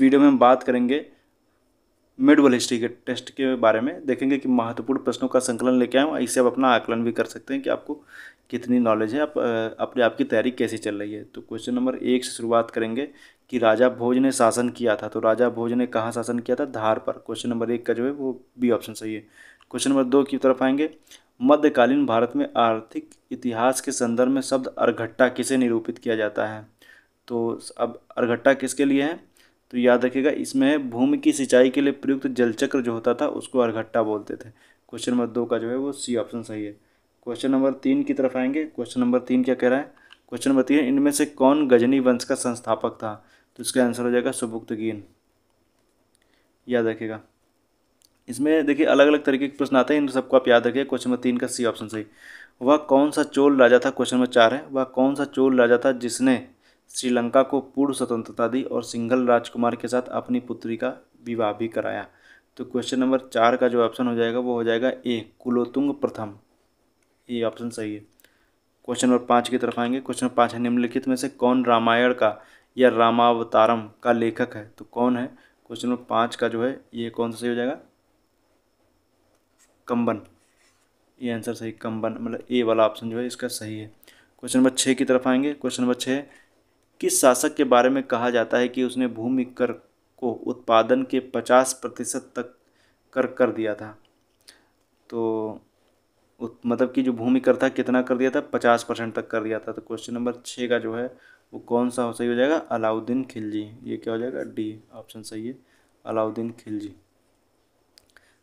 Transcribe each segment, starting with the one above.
video में हम बात करेंगे मिडवल हिस्ट्री के टेस्ट के बारे में देखेंगे कि महत्वपूर्ण प्रश्नों का संकलन लेके आए इससे आप अपना आकलन भी कर सकते हैं कि आपको कितनी नॉलेज है आप अपने आपकी तैयारी कैसी चल रही है तो क्वेश्चन नंबर एक से शुरुआत करेंगे कि राजा भोज ने शासन किया था तो राजा भोज ने कहाँ शासन किया था धार पर क्वेश्चन नंबर एक का जो है वो बी ऑप्शन सही है क्वेश्चन नंबर दो की तरफ आएंगे मध्यकालीन भारत में आर्थिक इतिहास के संदर्भ में शब्द अरघट्टा किसे निरूपित किया जाता है तो अब अरघट्टा किसके लिए है तो याद रखिएगा इसमें भूमि की सिंचाई के लिए प्रयुक्त जलचक्र जो होता था उसको अरघट्टा बोलते थे क्वेश्चन नंबर दो का जो है वो सी ऑप्शन सही है क्वेश्चन नंबर तीन की तरफ आएंगे क्वेश्चन नंबर तीन क्या कह रहा है क्वेश्चन नंबर तीन इनमें से कौन गजनी वंश का संस्थापक था तो इसका आंसर हो जाएगा गीन याद रखिएगा इसमें देखिए अलग अलग तरीके के प्रश्न आते हैं इन सबको आप याद रखिए क्वेश्चन नंबर तीन का सी ऑप्शन सही वह कौन सा चोल राजा था क्वेश्चन नंबर चार है वह कौन सा चोल राजा था जिसने श्रीलंका को पूर्व स्वतंत्रता दी और सिंघल राजकुमार के साथ अपनी पुत्री का विवाह भी कराया तो क्वेश्चन नंबर चार का जो ऑप्शन हो जाएगा वो हो जाएगा ए कुलोतुंग प्रथम ये ऑप्शन सही है क्वेश्चन नंबर पाँच की तरफ आएंगे क्वेश्चन नंबर पाँच है निम्नलिखित में से कौन रामायण का या रामावतारम का लेखक है तो कौन है क्वेश्चन नंबर पाँच का जो है ये कौन सा सही हो जाएगा कंबन ये आंसर सही कंबन मतलब ए वाला ऑप्शन जो है इसका सही है क्वेश्चन नंबर छः की तरफ आएंगे क्वेश्चन नंबर छः किस शासक के बारे में कहा जाता है कि उसने भूमि कर को उत्पादन के पचास प्रतिशत तक कर कर दिया था तो मतलब कि जो भूमि कर था कितना कर दिया था पचास परसेंट तक कर दिया था तो क्वेश्चन नंबर छः का जो है वो कौन सा सही हो जाएगा अलाउद्दीन खिलजी ये क्या हो जाएगा डी ऑप्शन सही है अलाउद्दीन खिलजी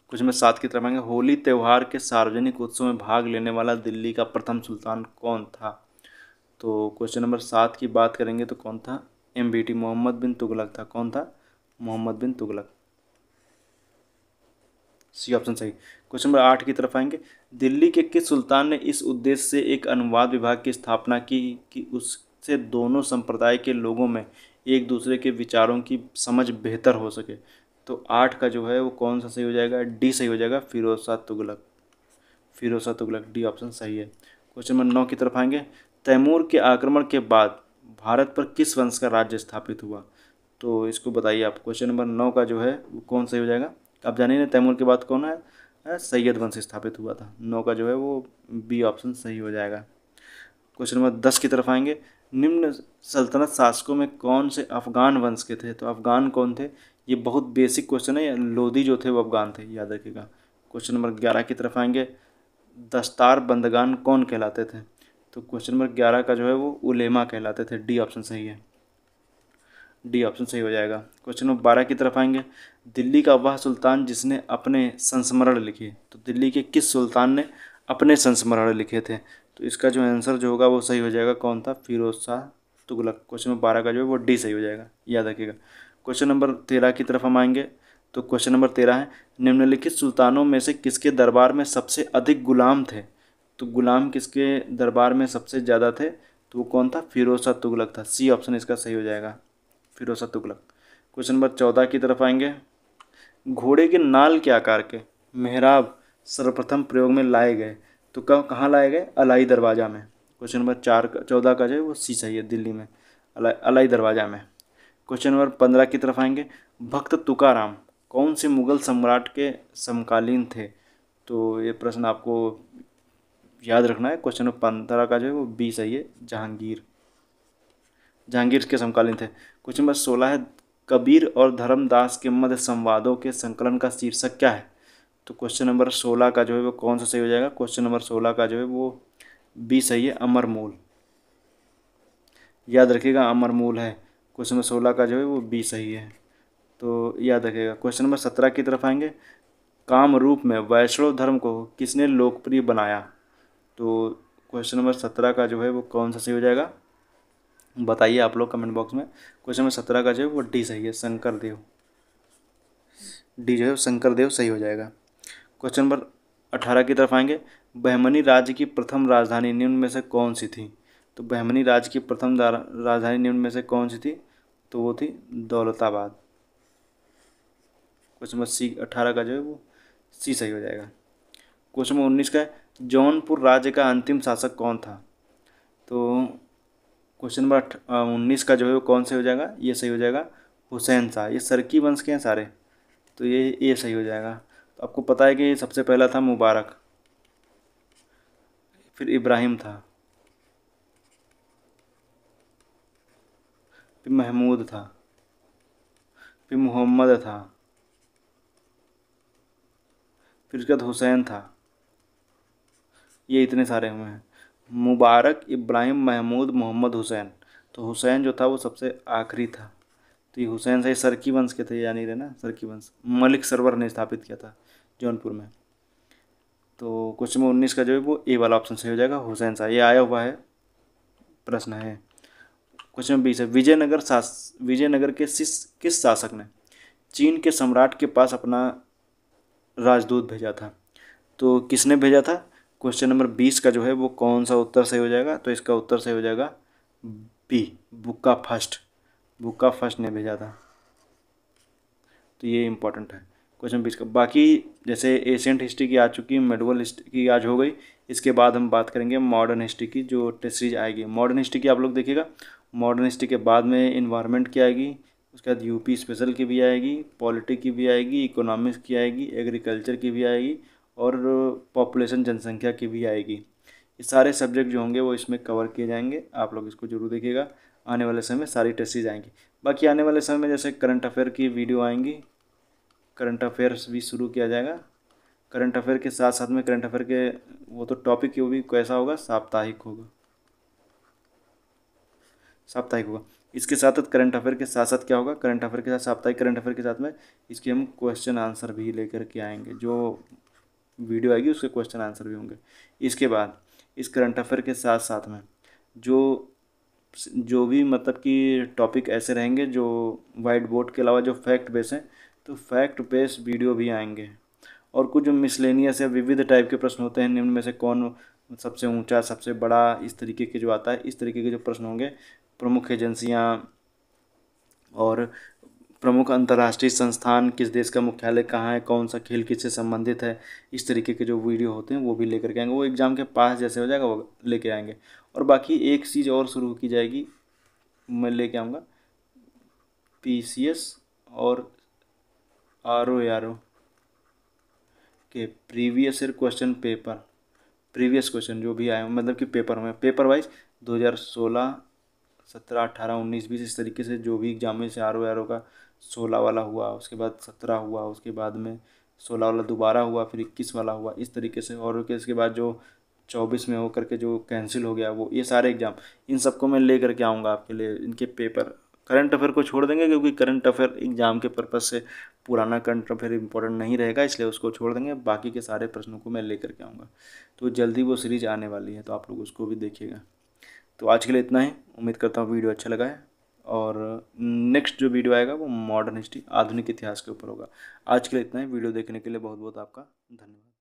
कुछ में सात की तरफ आएंगे होली त्यौहार के सार्वजनिक उत्सव में भाग लेने वाला दिल्ली का प्रथम सुल्तान कौन था तो क्वेश्चन नंबर सात की बात करेंगे तो कौन था M B T Mohammad bin Tughlaq था कौन था मोहम्मद बिन तुगलक सी ऑप्शन सही क्वेश्चन नंबर आठ की तरफ आएंगे दिल्ली के किस सुल्तान ने इस उद्देश्य से एक अनुवाद विभाग की स्थापना की कि उससे दोनों संप्रदाय के लोगों में एक दूसरे के विचारों की समझ बेहतर हो सके तो आठ का जो है वो कौन सा सही हो जाएगा डी सही हो जाएगा फिरोजा तुगलक फिरोजा तुगलक डी ऑप्शन सही है क्वेश्चन नंबर नौ की तरफ आएंगे तैमूर के आक्रमण के बाद भारत पर किस वंश का राज्य स्थापित हुआ तो इसको बताइए आप क्वेश्चन नंबर नौ का जो है वो कौन सही हो जाएगा आप जानिए ना तैमूर के बाद कौन है सैयद वंश स्थापित हुआ था नौ का जो है वो बी ऑप्शन सही हो जाएगा क्वेश्चन नंबर दस की तरफ आएंगे निम्न सल्तनत शासकों में कौन से अफगान वंश के थे तो अफगान कौन थे ये बहुत बेसिक क्वेश्चन है लोधी जो थे वो अफगान थे याद रखिएगा क्वेश्चन नंबर ग्यारह की तरफ आएंगे दस्तार बंदगान कौन कहलाते थे तो क्वेश्चन नंबर ग्यारह का जो है वो उलेमा कहलाते थे डी ऑप्शन सही है डी ऑप्शन सही हो जाएगा क्वेश्चन नंबर बारह की तरफ आएंगे दिल्ली का वह सुल्तान जिसने अपने संस्मरण लिखे तो दिल्ली के किस सुल्तान ने अपने संस्मरण लिखे थे तो इसका जो आंसर जो होगा वो सही हो जाएगा कौन था फिरोज शाह तुगलक क्वेश्चन नंबर बारह का जो है वो डी सही हो जाएगा याद रखिएगा क्वेश्चन नंबर तेरह की तरफ हम आएंगे तो क्वेश्चन नंबर तेरह है निम्नलिखित सुल्तानों में से किसके दरबार में सबसे अधिक गुलाम थे तो गुलाम किसके दरबार में सबसे ज़्यादा थे तो वो कौन था फिरोसा तुगलक था सी ऑप्शन इसका सही हो जाएगा फिरोसा तुगलक क्वेश्चन नंबर चौदह की तरफ आएंगे घोड़े के नाल के आकार के मेहराब सर्वप्रथम प्रयोग में लाए गए तो कब कहाँ लाए गए अलाई दरवाज़ा में क्वेश्चन नंबर चार चौदह का जो है वो सी सही है दिल्ली में अला, अलाई दरवाज़ा में क्वेश्चन नंबर पंद्रह की तरफ आएंगे भक्त तुकाराम कौन से मुग़ल सम्राट के समकालीन थे तो ये प्रश्न आपको याद रखना है क्वेश्चन नंबर पंद्रह का जो है वो बी सही है जहांगीर जहांगीर के समकालीन थे क्वेश्चन नंबर सोलह है कबीर और धर्मदास के मध्य संवादों के संकलन का शीर्षक क्या है तो क्वेश्चन नंबर सोलह का जो है वो कौन सा सही हो जाएगा क्वेश्चन नंबर सोलह का जो है वो बी सही है अमर मूल याद रखिएगा अमर मूल है क्वेश्चन नंबर सोलह का जो है वो बी सही है तो याद रखिएगा क्वेश्चन नंबर सत्रह की तरफ आएंगे काम रूप में वैष्णव धर्म को किसने लोकप्रिय बनाया तो क्वेश्चन नंबर सत्रह का जो है वो कौन सा सही हो जाएगा बताइए आप लोग कमेंट बॉक्स में क्वेश्चन नंबर सत्रह का जो है वो डी सही है शंकर देव डी जो है शंकर देव सही हो जाएगा क्वेश्चन नंबर अठारह की तरफ आएंगे बहमनी राज्य की प्रथम राजधानी निम्न में से कौन सी थी तो बहमनी राज्य की प्रथम राजधानी निम्न में से कौन सी थी तो वो थी दौलताबाद क्वेश्चन नंबर सी अठारह का जो है वो सी सही हो जाएगा क्वेश्चन नंबर उन्नीस का है जौनपुर राज्य का अंतिम शासक कौन था तो क्वेश्चन नंबर उन्नीस का जो है वो कौन सही हो जाएगा ये सही हो जाएगा हुसैन शाह ये सरकी वंश के हैं सारे तो ये ये सही हो जाएगा तो आपको पता है कि सबसे पहला था मुबारक फिर इब्राहिम था फिर महमूद था फिर मोहम्मद था फिर उसके बाद हुसैन था ये इतने सारे हुए हैं मुबारक इब्राहिम महमूद मोहम्मद हुसैन तो हुसैन जो था वो सबसे आखिरी था तो ये हुसैन सही सरकी वंश के थे या नहीं रहे ना सरकी वंश मलिक सरवर ने स्थापित किया था जौनपुर में तो क्वेश्चन नंबर उन्नीस का जो है वो ए वाला ऑप्शन सही हो जाएगा हुसैन शाह ये आया हुआ है प्रश्न है क्वेश्चन नंबर बीस है विजयनगर शास विजयनगर के शिष किस शासक ने चीन के सम्राट के पास अपना राजदूत भेजा था तो किसने भेजा था क्वेश्चन नंबर बीस का जो है वो कौन सा उत्तर सही हो जाएगा तो इसका उत्तर सही हो जाएगा बी का फर्स्ट बुक का फर्स्ट ने भेजा था तो ये इम्पोर्टेंट है क्वेश्चन बीस का बाकी जैसे एशियंट हिस्ट्री की आ चुकी मेडवल हिस्ट्री की आज हो गई इसके बाद हम बात करेंगे मॉडर्न हिस्ट्री की जो टेस्ट सीरीज आएगी मॉडर्न हिस्ट्री की आप लोग देखिएगा मॉडर्न हिस्ट्री के बाद में इन्वायरमेंट की आएगी उसके बाद यूपी स्पेशल की भी आएगी पॉलिटिक की भी आएगी इकोनॉमिक्स की आएगी एग्रीकल्चर की भी आएगी और पॉपुलेशन जनसंख्या की भी आएगी ये सारे सब्जेक्ट जो होंगे वो इसमें कवर किए जाएंगे आप लोग इसको जरूर देखिएगा आने वाले समय सारी टेस्टीज आएंगी बाकी आने वाले समय में जैसे करंट अफेयर की वीडियो आएंगी करंट अफेयर्स भी शुरू किया जाएगा करंट अफेयर के साथ साथ में करंट अफेयर के वो तो टॉपिक वो भी कैसा होगा साप्ताहिक होगा साप्ताहिक होगा इसके साथ साथ करंट अफेयर के साथ साथ क्या होगा करंट अफेयर के साथ साप्ताहिक करंट अफेयर के साथ में इसके हम क्वेश्चन आंसर भी लेकर के आएंगे जो वीडियो आएगी उसके क्वेश्चन आंसर भी होंगे इसके बाद इस करंट अफेयर के साथ साथ में जो जो भी मतलब कि टॉपिक ऐसे रहेंगे जो वाइट बोर्ड के अलावा जो फैक्ट बेस हैं तो फैक्ट बेस वीडियो भी आएंगे और कुछ जो मिसलेनियस या विविध टाइप के प्रश्न होते हैं निम्न में से कौन सबसे ऊंचा सबसे बड़ा इस तरीके के जो आता है इस तरीके के जो प्रश्न होंगे प्रमुख एजेंसियाँ और प्रमुख अंतर्राष्ट्रीय संस्थान किस देश का मुख्यालय कहाँ है कौन सा खेल किससे संबंधित है इस तरीके के जो वीडियो होते हैं वो भी लेकर के आएंगे वो एग्ज़ाम के पास जैसे हो जाएगा वो लेके आएंगे और बाकी एक चीज़ और शुरू की जाएगी मैं लेके आऊँगा पी सी एस और आर ओ आर ओ के previous year question paper previous question जो भी आए मतलब कि पेपर में पेपर वाइज 2016 सत्रह अट्ठारह उन्नीस बीस इस तरीके से जो भी एग्जाम में से आर ओ आर ओ का सोलह वाला हुआ उसके बाद सत्रह हुआ उसके बाद में सोलह वाला दोबारा हुआ फिर इक्कीस वाला हुआ इस तरीके से और इसके बाद जो चौबीस में होकर के जो कैंसिल हो गया वो ये सारे एग्ज़ाम इन सबको मैं ले करके आऊँगा आपके लिए इनके पेपर करंट अफेयर को छोड़ देंगे क्योंकि करंट अफेयर एग्ज़ाम के पर्पज़ से पुराना करंट अफेयर इंपॉर्टेंट नहीं रहेगा इसलिए उसको छोड़ देंगे बाकी के सारे प्रश्नों को मैं लेकर के आऊँगा तो जल्दी वो सीरीज़ आने वाली है तो आप लोग उसको भी देखिएगा तो आज के लिए इतना ही उम्मीद करता हूँ वीडियो अच्छा लगा है और नेक्स्ट जो वीडियो आएगा वो मॉडर्न हिस्ट्री आधुनिक इतिहास के ऊपर होगा आज के लिए इतना ही वीडियो देखने के लिए बहुत बहुत आपका धन्यवाद